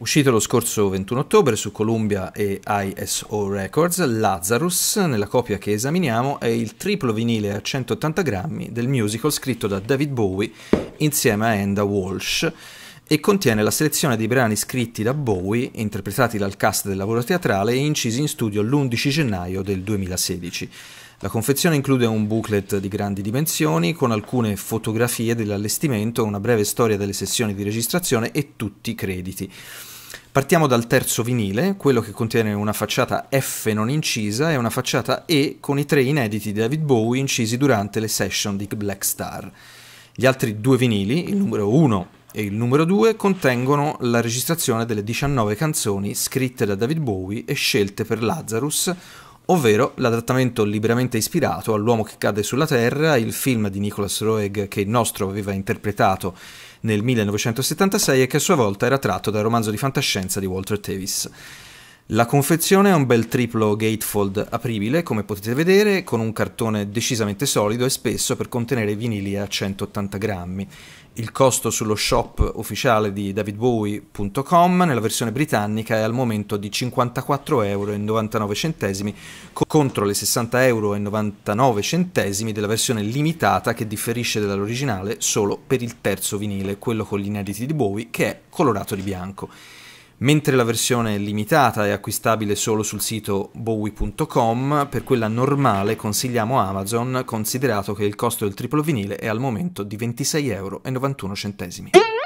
Uscito lo scorso 21 ottobre su Columbia e ISO Records, Lazarus, nella copia che esaminiamo, è il triplo vinile a 180 grammi del musical scritto da David Bowie insieme a Enda Walsh e contiene la selezione dei brani scritti da Bowie, interpretati dal cast del lavoro teatrale e incisi in studio l'11 gennaio del 2016. La confezione include un booklet di grandi dimensioni con alcune fotografie dell'allestimento, una breve storia delle sessioni di registrazione e tutti i crediti. Partiamo dal terzo vinile, quello che contiene una facciata F non incisa e una facciata E con i tre inediti di David Bowie incisi durante le session di Black Star. Gli altri due vinili, il numero 1 e il numero 2 contengono la registrazione delle 19 canzoni scritte da David Bowie e scelte per Lazarus, ovvero l'adattamento liberamente ispirato all'uomo che cade sulla Terra, il film di Nicholas Roeg che il nostro aveva interpretato nel 1976 e che a sua volta era tratto dal romanzo di fantascienza di Walter Tevis. La confezione è un bel triplo gatefold apribile, come potete vedere, con un cartone decisamente solido e spesso per contenere vinili a 180 grammi. Il costo sullo shop ufficiale di davidbowie.com nella versione britannica è al momento di 54,99 euro contro le 60,99 euro della versione limitata che differisce dall'originale solo per il terzo vinile, quello con gli inediti di Bowie, che è colorato di bianco. Mentre la versione limitata è acquistabile solo sul sito bowie.com, per quella normale consigliamo Amazon, considerato che il costo del triplo vinile è al momento di 26,91 euro.